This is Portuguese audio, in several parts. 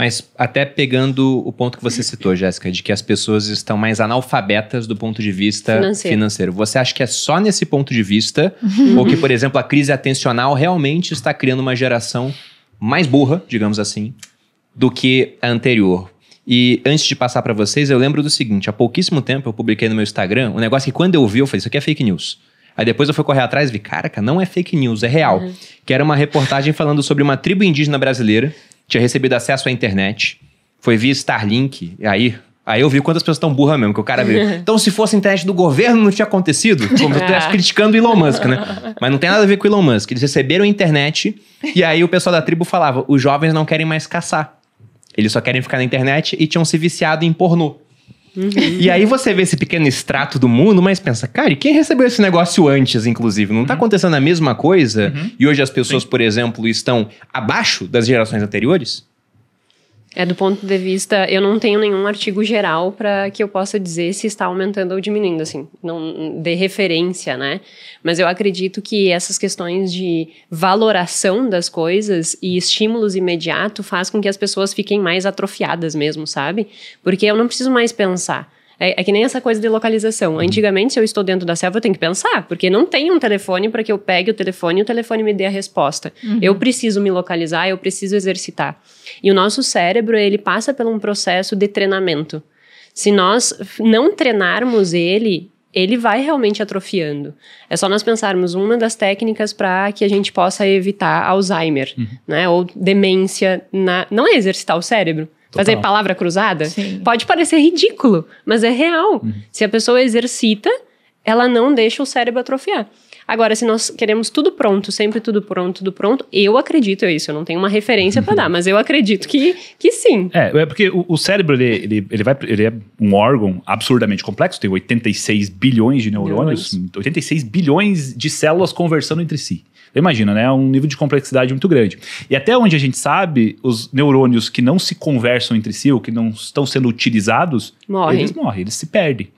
Mas até pegando o ponto que você citou, Jéssica, de que as pessoas estão mais analfabetas do ponto de vista financeiro. financeiro. Você acha que é só nesse ponto de vista? ou que, por exemplo, a crise atencional realmente está criando uma geração mais burra, digamos assim, do que a anterior? E antes de passar para vocês, eu lembro do seguinte: há pouquíssimo tempo eu publiquei no meu Instagram um negócio que quando eu vi, eu falei, isso aqui é fake news. Aí depois eu fui correr atrás e vi, caraca, não é fake news, é real. Uhum. Que era uma reportagem falando sobre uma tribo indígena brasileira tinha recebido acesso à internet, foi via Starlink, e aí Aí eu vi quantas pessoas estão burras mesmo, que o cara veio. Então, se fosse internet do governo, não tinha acontecido. Como eu é. criticando o Elon Musk, né? Mas não tem nada a ver com o Elon Musk. Eles receberam a internet e aí o pessoal da tribo falava: os jovens não querem mais caçar. Eles só querem ficar na internet e tinham se viciado em pornô. Uhum. E aí você vê esse pequeno extrato do mundo, mas pensa, cara, e quem recebeu esse negócio antes, inclusive? Não está uhum. acontecendo a mesma coisa? Uhum. E hoje as pessoas, Sim. por exemplo, estão abaixo das gerações anteriores? É do ponto de vista, eu não tenho nenhum artigo geral para que eu possa dizer se está aumentando ou diminuindo, assim, não de referência, né? Mas eu acredito que essas questões de valoração das coisas e estímulos imediato faz com que as pessoas fiquem mais atrofiadas mesmo, sabe? Porque eu não preciso mais pensar. É, é, que nem essa coisa de localização. Uhum. Antigamente, se eu estou dentro da selva, eu tenho que pensar, porque não tem um telefone para que eu pegue o telefone e o telefone me dê a resposta. Uhum. Eu preciso me localizar, eu preciso exercitar. E o nosso cérebro, ele passa por um processo de treinamento. Se nós não treinarmos ele, ele vai realmente atrofiando. É só nós pensarmos uma das técnicas para que a gente possa evitar Alzheimer, uhum. né? Ou demência. Na... Não é exercitar o cérebro, fazer palavra cruzada. Sim. Pode parecer ridículo, mas é real. Uhum. Se a pessoa exercita, ela não deixa o cérebro atrofiar. Agora, se nós queremos tudo pronto, sempre tudo pronto, tudo pronto, eu acredito é isso. Eu não tenho uma referência para dar, mas eu acredito que, que sim. É, é porque o, o cérebro, ele, ele, ele, vai, ele é um órgão absurdamente complexo, tem 86 bilhões de neurônios, 86 bilhões de células conversando entre si. Imagina, né? É um nível de complexidade muito grande. E até onde a gente sabe, os neurônios que não se conversam entre si, ou que não estão sendo utilizados, morrem. eles morrem, eles se perdem.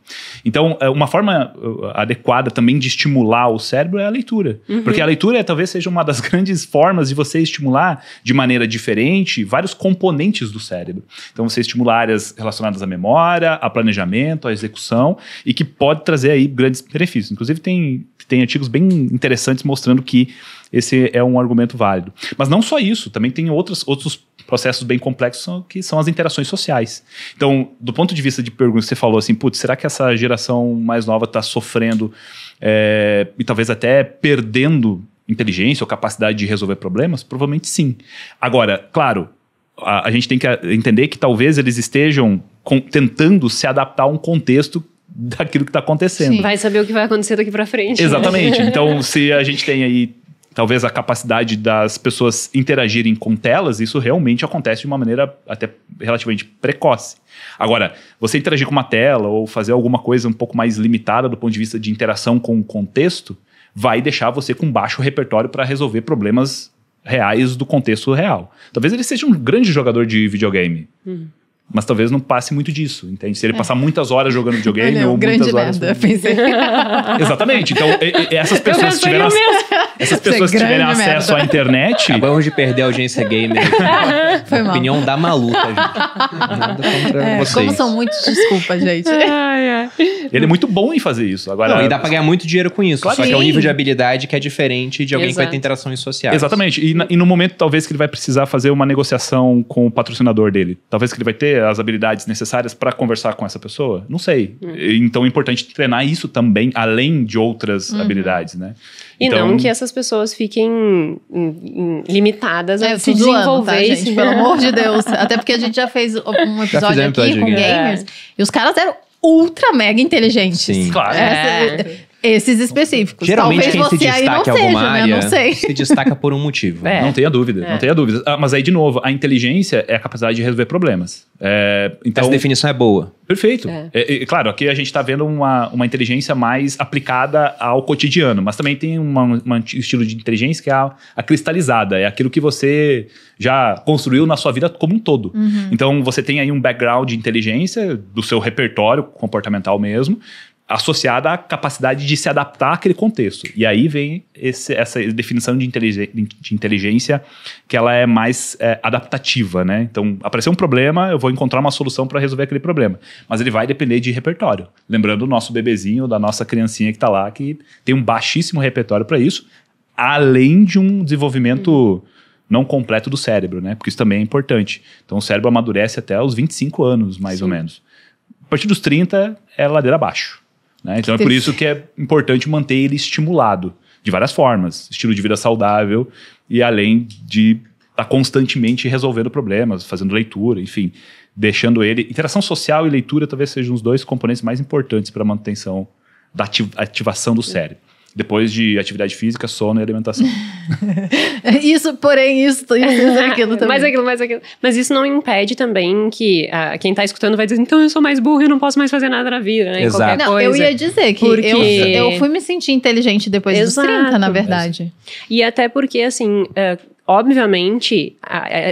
Então, é, uma forma uh, adequada também de estimular o cérebro é a leitura. Uhum. Porque a leitura é, talvez seja uma das grandes formas de você estimular de maneira diferente vários componentes do cérebro. Então, você estimula áreas relacionadas à memória, a planejamento, à execução, e que pode trazer aí grandes benefícios. Inclusive, tem, tem artigos bem interessantes mostrando que esse é um argumento válido. Mas não só isso, também tem outros outros processos bem complexos que são as interações sociais. Então, do ponto de vista de perguntas, você falou assim, putz, será que essa geração mais nova está sofrendo é, e talvez até perdendo inteligência ou capacidade de resolver problemas? Provavelmente sim. Agora, claro, a, a gente tem que entender que talvez eles estejam com, tentando se adaptar a um contexto daquilo que está acontecendo. Sim. Vai saber o que vai acontecer daqui para frente. Né? Exatamente. Então, se a gente tem aí talvez a capacidade das pessoas interagirem com telas, isso realmente acontece de uma maneira até relativamente precoce. Agora, você interagir com uma tela ou fazer alguma coisa um pouco mais limitada do ponto de vista de interação com o contexto, vai deixar você com baixo repertório para resolver problemas reais do contexto real. Talvez ele seja um grande jogador de videogame. Uhum mas talvez não passe muito disso, entende? Se ele é. passar muitas horas jogando videogame Olha, ou muitas horas. Nada, pensei. Exatamente. Então, e, e essas pessoas tiveram ac... essas é pessoas tiverem acesso à internet. Acabamos de perder a audiência gamer. Foi mal. Opinião da maluca, tá, gente. É, Nada contra é, vocês. Como são muitos, desculpa, gente. Ai, ai. Ele é muito bom em fazer isso. Agora, não, e dá pra ganhar muito dinheiro com isso. Claro. Só que é um nível de habilidade que é diferente de alguém Exato. que vai ter interações sociais. Exatamente. E, e no momento, talvez, que ele vai precisar fazer uma negociação com o patrocinador dele. Talvez que ele vai ter as habilidades necessárias para conversar com essa pessoa? Não sei. Hum. Então é importante treinar isso também, além de outras uhum. habilidades, né? E então, não que essas pessoas fiquem limitadas é, a se tá, desenvolver. Tá, gente? Pelo amor de Deus. Até porque a gente já fez um episódio aqui com gamers. É. E os caras eram ultra mega inteligentes. Sim, claro. É. Esses específicos. Geralmente Talvez quem se destaca em alguma seja, né? área né? não sei. se destaca por um motivo. É. Não tenha dúvida, é. não tenha dúvida. Ah, mas aí, de novo, a inteligência é a capacidade de resolver problemas. É, então, Essa definição é boa. Perfeito. É. é, é claro, aqui a gente está vendo uma, uma inteligência mais aplicada ao cotidiano, mas também tem um estilo de inteligência que é a, a, cristalizada, é aquilo que você já construiu na sua vida como um todo. Uhum. Então, você tem aí um background de inteligência do seu repertório comportamental mesmo, associada à capacidade de se adaptar àquele contexto. E aí vem esse, essa definição de inteligência, de inteligência, que ela é mais é, adaptativa, né? Então, aparecer um problema, eu vou encontrar uma solução para resolver aquele problema. Mas ele vai depender de repertório. Lembrando o nosso bebezinho, da nossa criancinha que está lá, que tem um baixíssimo repertório para isso, além de um desenvolvimento... não completo do cérebro, né? Porque isso também é importante. Então o cérebro amadurece até os 25 anos, mais Sim. ou menos. A partir dos 30 é ladeira abaixo. Né? Então é por isso que é importante manter ele estimulado de várias formas, estilo de vida saudável e além de estar tá constantemente resolvendo problemas, fazendo leitura, enfim, deixando ele interação social e leitura talvez sejam os dois componentes mais importantes para a manutenção da ativação do cérebro. Depois de atividade física, sono e alimentação. isso, porém, isso, isso, aquilo também. Mais aquilo, mais aquilo. Mas isso não impede também que ah, quem tá escutando vai dizer, então eu sou mais burro e não posso mais fazer nada na vida, né? Exato. Não, eu ia dizer que porque... eu, eu fui me sentir inteligente depois Exato. dos 30, na verdade. Exato. E até porque, assim, uh, obviamente,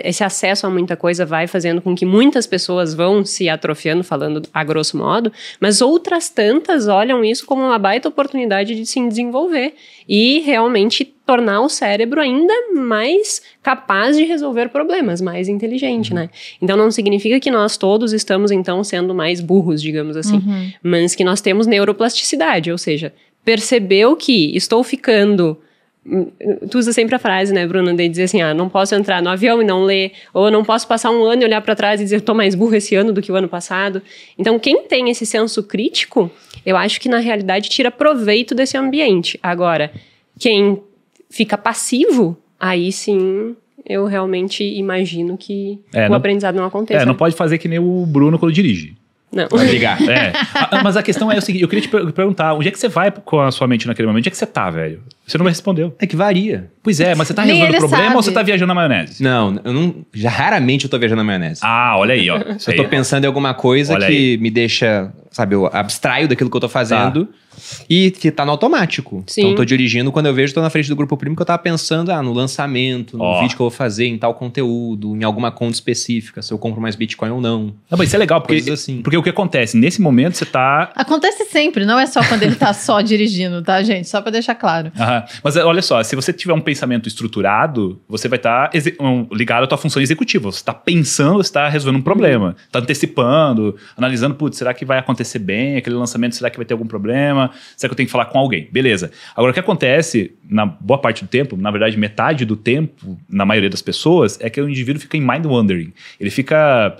esse acesso a muita coisa vai fazendo com que muitas pessoas vão se atrofiando, falando a grosso modo, mas outras tantas olham isso como uma baita oportunidade de se desenvolver e realmente tornar o cérebro ainda mais capaz de resolver problemas, mais inteligente, uhum. né? Então não significa que nós todos estamos então sendo mais burros, digamos assim, uhum. mas que nós temos neuroplasticidade, ou seja, percebeu que estou ficando tu usa sempre a frase, né, Bruno, de dizer assim, ah, não posso entrar no avião e não ler, ou não posso passar um ano e olhar para trás e dizer, tô mais burro esse ano do que o ano passado. Então, quem tem esse senso crítico, eu acho que na realidade tira proveito desse ambiente. Agora, quem fica passivo, aí sim eu realmente imagino que é, o não, aprendizado não aconteça. É, não pode fazer que nem o Bruno quando dirige. Não. Vai brigar. é. Ah, mas a questão é o seguinte, eu queria te perguntar, onde é que você vai com a sua mente naquele momento? Onde é que você tá, velho? Você não me respondeu. É que varia. Pois é, mas você tá resolvendo o problema sabe. ou você tá viajando na maionese? Não, eu não. Já raramente eu tô viajando na maionese. Ah, olha aí, ó. Se eu tô pensando em alguma coisa Olha que aí. me deixa, sabe, eu abstraio daquilo que eu tô fazendo tá. e que tá no automático. Então, Sim. Então eu tô dirigindo, quando eu vejo, tô na frente do grupo primo que eu tava pensando, ah, no lançamento, no vídeo que eu vou fazer, em tal conteúdo, em alguma conta específica, se eu compro mais Bitcoin ou não. Não, mas isso é legal, porque, assim. porque o que acontece? Nesse momento você tá. Acontece sempre, não é só quando ele tá só dirigindo, tá, gente? Só pra deixar claro. Aham mas é, olha só, se você tiver um pensamento estruturado, você vai estar tá um, ligado à tua função executiva. Você está pensando, você está resolvendo um problema. Está antecipando, analisando, putz, será que vai acontecer bem? Aquele lançamento, será que vai ter algum problema? Será que eu tenho que falar com alguém? Beleza. Agora, o que acontece, na boa parte do tempo, na verdade, metade do tempo, na maioria das pessoas, é que o indivíduo fica em mind wandering. Ele fica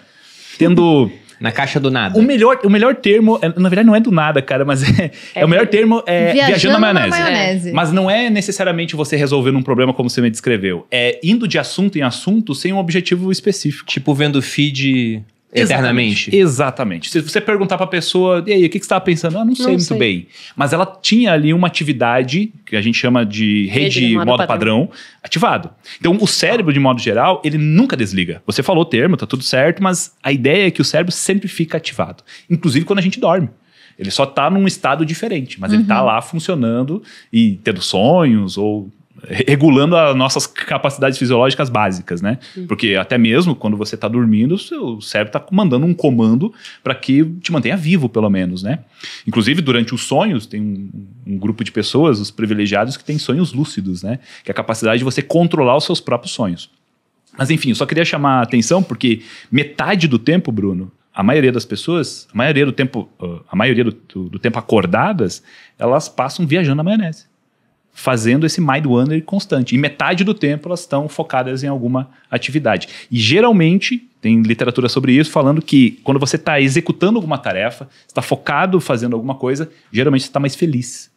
tendo na caixa do nada. O melhor, o melhor termo, é, na verdade não é do nada, cara, mas é, é, é o melhor termo é viajando, viajando na maionese. Na maionese. É. Mas não é necessariamente você resolvendo um problema como você me descreveu. É indo de assunto em assunto sem um objetivo específico. Tipo vendo feed Eternamente. Exatamente. Se você perguntar para a pessoa, e aí, o que, que você estava pensando? Ah, não sei não muito sei. bem. Mas ela tinha ali uma atividade, que a gente chama de rede, rede modo, modo padrão, padrão, ativado. Então, o cérebro, de modo geral, ele nunca desliga. Você falou o termo, tá tudo certo, mas a ideia é que o cérebro sempre fica ativado. Inclusive quando a gente dorme. Ele só está num estado diferente, mas uhum. ele está lá funcionando e tendo sonhos ou regulando as nossas capacidades fisiológicas básicas, né? Uhum. Porque até mesmo quando você está dormindo, o seu cérebro está mandando um comando para que te mantenha vivo, pelo menos, né? Inclusive, durante os sonhos, tem um, um, grupo de pessoas, os privilegiados, que tem sonhos lúcidos, né? Que é a capacidade de você controlar os seus próprios sonhos. Mas enfim, eu só queria chamar a atenção porque metade do tempo, Bruno, a maioria das pessoas, a maioria do tempo, a maioria do, do, do tempo acordadas, elas passam viajando na maionese fazendo esse mind wander constante. E metade do tempo elas estão focadas em alguma atividade. E geralmente, tem literatura sobre isso falando que quando você está executando alguma tarefa, está focado fazendo alguma coisa, geralmente você está mais feliz.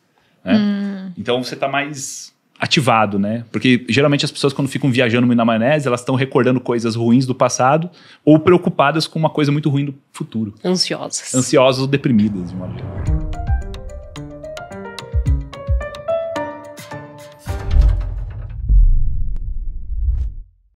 Né? Hum. Então você está mais ativado, né? Porque geralmente as pessoas quando ficam viajando na maionese, elas estão recordando coisas ruins do passado ou preocupadas com uma coisa muito ruim do futuro. Ansiosas. Ansiosas ou deprimidas, de uma geral.